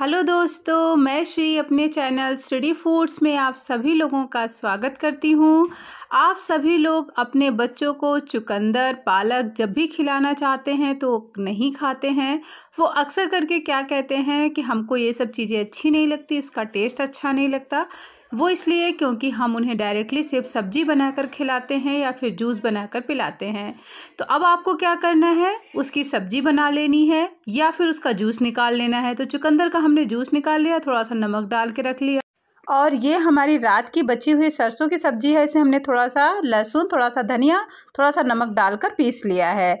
hello दोस्तों मैं श्री अपने चैनल स्टडी फूड्स में आप सभी लोगों का स्वागत करती हूँ आप सभी लोग अपने बच्चों को चुकंदर पालक जब भी खिलाना चाहते हैं तो नहीं खाते हैं वो अक्सर करके क्या कहते हैं कि हमको ये सब चीज़ें अच्छी नहीं लगती इसका टेस्ट अच्छा नहीं लगता वो इसलिए क्योंकि हम उन्हें डायरेक्टली सिर्फ सब्जी बनाकर खिलाते हैं या फिर जूस बनाकर पिलाते हैं तो अब आपको क्या करना है उसकी सब्जी बना लेनी है या फिर उसका जूस निकाल लेना है तो चुकंदर का हमने जूस निकाल लिया थोड़ा सा नमक डाल के रख लिया और ये हमारी रात की बची हुई सरसों की सब्जी है इसे हमने थोड़ा सा लहसुन थोड़ा सा धनिया थोड़ा सा नमक डालकर पीस लिया है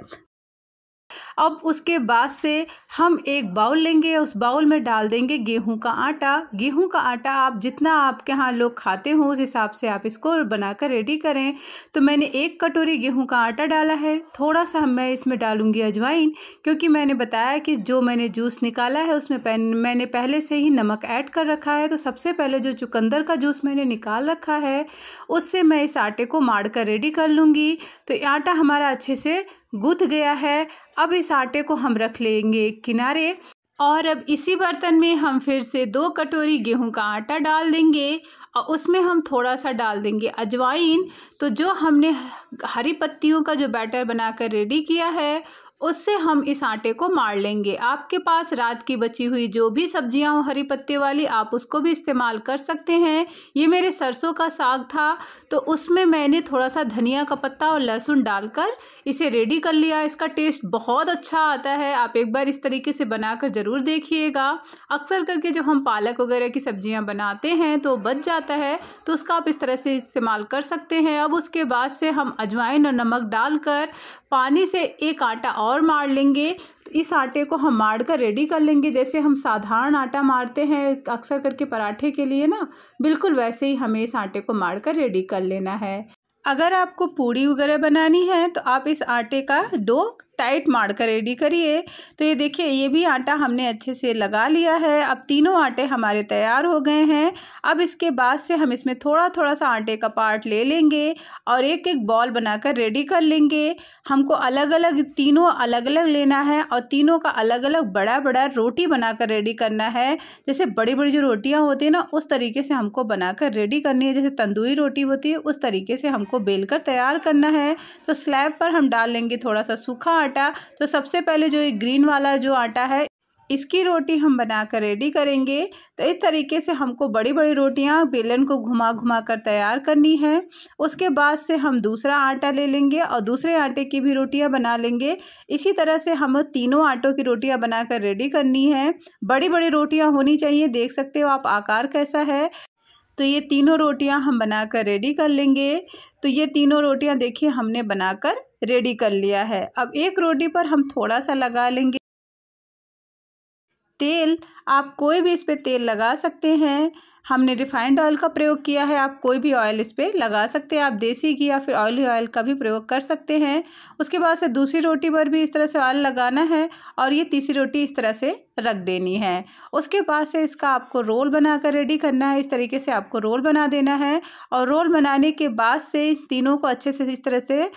अब उसके बाद से हम एक बाउल लेंगे उस बाउल में डाल देंगे गेहूं का आटा गेहूं का आटा आप जितना आपके यहाँ लोग खाते हो उस हिसाब से आप इसको बनाकर रेडी करें तो मैंने एक कटोरी गेहूं का आटा डाला है थोड़ा सा मैं इसमें डालूंगी अजवाइन क्योंकि मैंने बताया कि जो मैंने जूस निकाला है उसमें मैंने पहले से ही नमक ऐड कर रखा है तो सबसे पहले जो चुकंदर का जूस मैंने निकाल रखा है उससे मैं इस आटे को माड़ कर रेडी कर लूँगी तो आटा हमारा अच्छे से गुथ गया है अब इस आटे को हम रख लेंगे किनारे और अब इसी बर्तन में हम फिर से दो कटोरी गेहूं का आटा डाल देंगे और उसमें हम थोड़ा सा डाल देंगे अजवाइन तो जो हमने हरी पत्तियों का जो बैटर बनाकर रेडी किया है उससे हम इस आटे को मार लेंगे आपके पास रात की बची हुई जो भी सब्जियां हो हरी पत्ते वाली आप उसको भी इस्तेमाल कर सकते हैं ये मेरे सरसों का साग था तो उसमें मैंने थोड़ा सा धनिया का पत्ता और लहसुन डालकर इसे रेडी कर लिया इसका टेस्ट बहुत अच्छा आता है आप एक बार इस तरीके से बनाकर ज़रूर देखिएगा अक्सर करके जब हम पालक वगैरह की सब्जियाँ बनाते हैं तो बच जाता है तो उसका आप इस तरह से इस्तेमाल कर सकते हैं अब उसके बाद से हम अजवाइन और नमक डालकर पानी से एक आटा और और मार लेंगे तो इस आटे को हम मार कर रेडी कर लेंगे जैसे हम साधारण आटा मारते हैं अक्सर करके पराठे के लिए ना बिल्कुल वैसे ही हमें इस आटे को मार कर रेडी कर लेना है अगर आपको पूड़ी वगैरह बनानी है तो आप इस आटे का डो टाइट मार कर रेडी करिए तो ये देखिए ये भी आटा हमने अच्छे से लगा लिया है अब तीनों आटे हमारे तैयार हो गए हैं अब इसके बाद से हम इसमें थोड़ा थोड़ा सा आटे का पार्ट ले लेंगे और एक एक बॉल बनाकर रेडी कर लेंगे हमको अलग अलग तीनों अलग अलग लेना है और तीनों का अलग अलग बड़ा बड़ा रोटी बनाकर रेडी करना है जैसे बड़ी बड़ी जो रोटियाँ होती हैं ना उस तरीके से हमको बनाकर रेडी करनी है जैसे तंदूरी रोटी होती है उस तरीके से हमको बेल कर तैयार करना है तो स्लैब पर हम डाल लेंगे थोड़ा सा सूखा आटा तो सबसे पहले जो ये ग्रीन वाला जो आटा है इसकी रोटी हम बना कर रेडी करेंगे तो इस तरीके से हमको बड़ी बड़ी रोटियां बेलन को घुमा घुमा कर तैयार करनी है उसके बाद से हम दूसरा आटा ले लेंगे और दूसरे आटे की भी रोटियां बना लेंगे इसी तरह से हम तीनों आटों की रोटियां बना कर रेडी करनी है बड़ी बड़ी रोटियां होनी चाहिए देख सकते हो आप आकार कैसा है तो ये तीनों रोटियाँ हम कर रेडी कर लेंगे तो ये तीनों रोटियाँ देखिए हमने बनाकर रेडी कर लिया है अब एक रोटी पर हम थोड़ा सा लगा लेंगे तेल आप कोई भी इस पर तेल लगा सकते हैं हमने रिफाइंड ऑयल का प्रयोग किया है आप कोई भी ऑयल इस पर लगा सकते हैं आप देसी घी या फिर ऑयली ऑयल का भी प्रयोग कर सकते हैं उसके बाद से दूसरी रोटी पर भी इस तरह से ऑयल लगाना है और ये तीसरी रोटी इस तरह से रख देनी है उसके बाद से इसका आपको रोल बनाकर रेडी करना है इस तरीके से आपको रोल बना देना है और रोल बनाने के बाद से तीनों को अच्छे से इस तरह से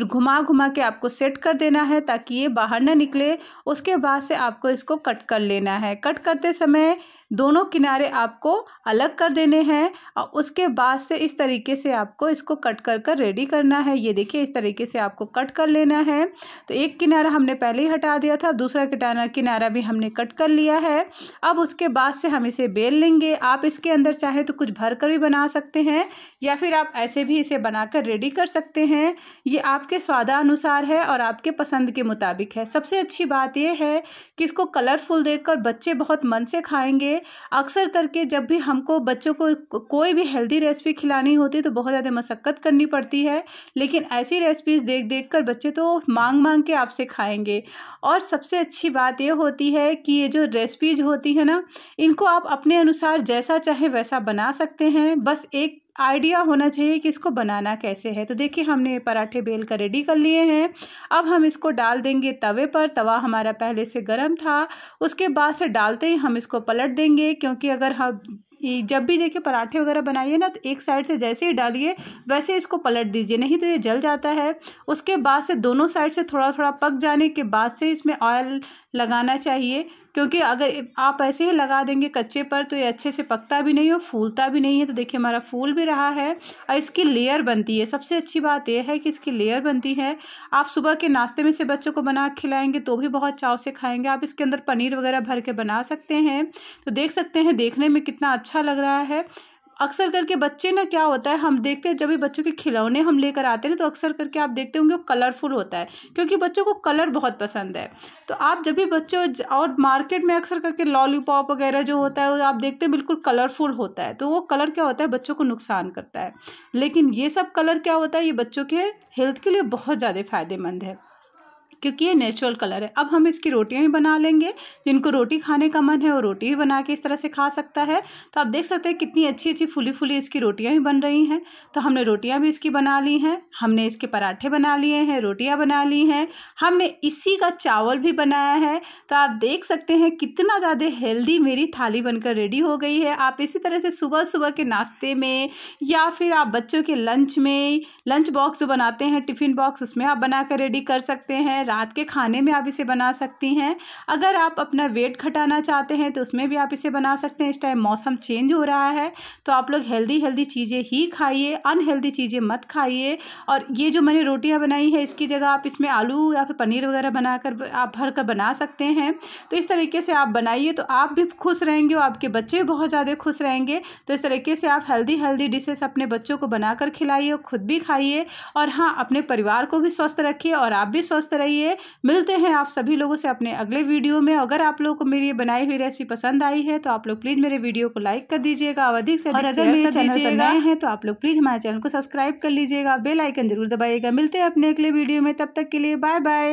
घुमा घुमा के आपको सेट कर देना है ताकि ये बाहर ना निकले उसके बाद से आपको इसको कट कर लेना है कट करते समय दोनों किनारे आपको अलग कर देने हैं और उसके बाद से इस तरीके से आपको इसको कट कर कर रेडी करना है ये देखिए इस तरीके से आपको कट कर लेना है तो एक किनारा हमने पहले ही हटा दिया था दूसरा किटाना किनारा भी हमने कट कर लिया है अब उसके बाद से हम इसे बेल लेंगे आप इसके अंदर चाहे तो कुछ भर कर भी बना सकते हैं या फिर आप ऐसे भी इसे बनाकर रेडी कर सकते हैं ये आपके स्वादानुसार है और आपके पसंद के मुताबिक है सबसे अच्छी बात यह है कि इसको कलरफुल देखकर बच्चे बहुत मन से खाएंगे अक्सर करके जब भी हमको बच्चों को कोई भी हेल्दी रेसिपी खिलानी होती है तो बहुत ज़्यादा मशक्क़त करनी पड़ती है लेकिन ऐसी रेसिपीज़ देख देख कर बच्चे तो मांग मांग के आपसे खाएंगे और सबसे अच्छी बात ये होती है कि ये जो रेसिपीज होती है ना इनको आप अपने अनुसार जैसा चाहे वैसा बना सकते हैं बस एक आइडिया होना चाहिए कि इसको बनाना कैसे है तो देखिए हमने पराठे बेल कर रेडी कर लिए हैं अब हम इसको डाल देंगे तवे पर तवा हमारा पहले से गर्म था उसके बाद से डालते ही हम इसको पलट देंगे क्योंकि अगर हम जब भी देखिए पराठे वगैरह बनाइए ना तो एक साइड से जैसे ही डालिए वैसे इसको पलट दीजिए नहीं तो ये जल जाता है उसके बाद से दोनों साइड से थोड़ा थोड़ा पक जाने के बाद से इसमें ऑयल लगाना चाहिए क्योंकि अगर आप ऐसे ही लगा देंगे कच्चे पर तो ये अच्छे से पकता भी नहीं और फूलता भी नहीं है तो देखिए हमारा फूल भी रहा है और इसकी लेयर बनती है सबसे अच्छी बात यह है कि इसकी लेयर बनती है आप सुबह के नाश्ते में से बच्चों को बना खिलाएंगे तो भी बहुत चाव से खाएंगे आप इसके अंदर पनीर वगैरह भर के बना सकते हैं तो देख सकते हैं देखने में कितना अच्छा लग रहा है अक्सर करके बच्चे ना क्या होता है हम देखते हैं जब भी बच्चों के खिलौने हम लेकर आते हैं तो अक्सर करके आप देखते होंगे वो कलरफुल होता है क्योंकि बच्चों को कलर बहुत पसंद है तो आप जब भी बच्चों और मार्केट में अक्सर करके लॉलीपॉप वगैरह जो होता है वो आप देखते हैं बिल्कुल कलरफुल होता है तो वो कलर क्या होता है बच्चों को नुकसान करता है लेकिन ये सब कलर क्या होता है ये बच्चों के हेल्थ के लिए बहुत ज़्यादा फ़ायदेमंद है क्योंकि ये नेचुरल कलर है अब हम इसकी रोटियाँ ही बना लेंगे जिनको रोटी खाने का मन है वो रोटी भी बना के इस तरह से खा सकता है तो आप देख सकते हैं कितनी अच्छी अच्छी फूली फूली इसकी रोटियाँ भी बन रही हैं तो हमने रोटियाँ भी इसकी बना ली हैं हमने इसके पराठे बना लिए हैं रोटियाँ बना ली हैं हमने इसी का चावल भी बनाया है तो आप देख सकते हैं कितना ज़्यादा हेल्दी मेरी थाली बनकर रेडी हो गई है आप इसी तरह से सुबह सुबह के नाश्ते में या फिर आप बच्चों के लंच में लंच बॉक्स जो बनाते हैं टिफ़िन बॉक्स उसमें आप बना कर रेडी कर सकते हैं रात के खाने में आप इसे बना सकती हैं अगर आप अपना वेट घटाना चाहते हैं तो उसमें भी आप इसे बना सकते हैं इस टाइम मौसम चेंज हो रहा है तो आप लोग हेल्दी हेल्दी चीज़ें ही खाइए अनहेल्दी चीज़ें मत खाइए और ये जो मैंने रोटियाँ बनाई है इसकी जगह आप इसमें आलू या फिर पनीर वगैरह बनाकर आप भर कर बना सकते हैं तो इस तरीके से आप बनाइए तो आप भी खुश रहेंगे और आपके बच्चे बहुत ज़्यादा खुश रहेंगे तो इस तरीके से आप हेल्दी हेल्दी डिशेस अपने बच्चों को बनाकर खिलाइए खुद भी खाइए और हाँ अपने परिवार को भी स्वस्थ रखिए और आप भी स्वस्थ रहिए लिए मिलते हैं आप सभी लोगों से अपने अगले वीडियो में अगर आप लोगों को मेरी बनाई हुई रेसिपी पसंद आई है तो आप लोग प्लीज़ मेरे वीडियो को लाइक कर दीजिएगा और अधिक से अधिक अगर मेरे चैनल पर नए हैं तो आप लोग प्लीज़ हमारे चैनल को सब्सक्राइब कर लीजिएगा बेल आइकन जरूर दबाइएगा मिलते हैं अपने अगले वीडियो में तब तक के लिए बाय बाय